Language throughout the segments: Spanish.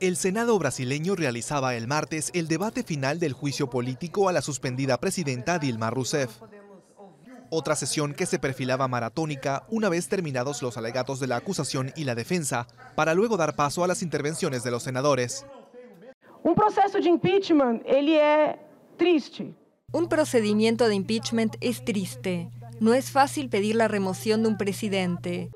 El Senado brasileño realizaba el martes el debate final del juicio político a la suspendida presidenta Dilma Rousseff. Otra sesión que se perfilaba maratónica una vez terminados los alegatos de la acusación y la defensa, para luego dar paso a las intervenciones de los senadores. Un proceso de impeachment, él es triste. Un procedimiento de impeachment es triste. No es fácil pedir la remoción de un presidente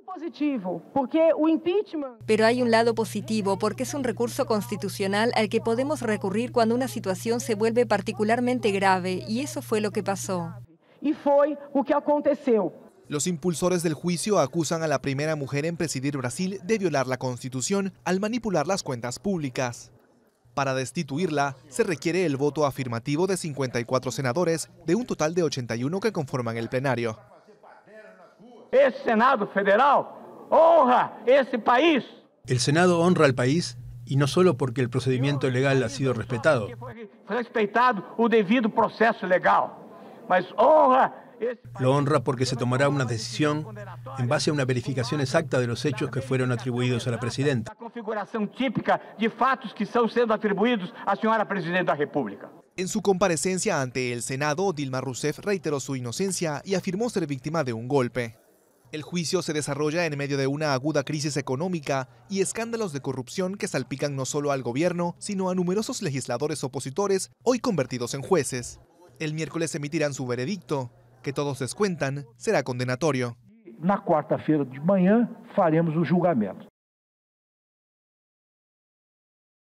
porque impeachment... Pero hay un lado positivo, porque es un recurso constitucional al que podemos recurrir cuando una situación se vuelve particularmente grave, y eso fue lo que pasó. Y fue lo que aconteceu Los impulsores del juicio acusan a la primera mujer en presidir Brasil de violar la constitución al manipular las cuentas públicas. Para destituirla, se requiere el voto afirmativo de 54 senadores de un total de 81 que conforman el plenario. Es Senado Federal honra ese país. El Senado honra al país y no solo porque el procedimiento legal ha sido respetado. Respetado el debido proceso legal, mas honra lo honra porque se tomará una decisión en base a una verificación exacta de los hechos que fueron atribuidos a la presidenta. configuración típica de fatos que siendo atribuidos a República. En su comparecencia ante el Senado, Dilma Rousseff reiteró su inocencia y afirmó ser víctima de un golpe. El juicio se desarrolla en medio de una aguda crisis económica y escándalos de corrupción que salpican no solo al gobierno, sino a numerosos legisladores opositores, hoy convertidos en jueces. El miércoles emitirán su veredicto, que todos descuentan será condenatorio. cuarta feira de faremos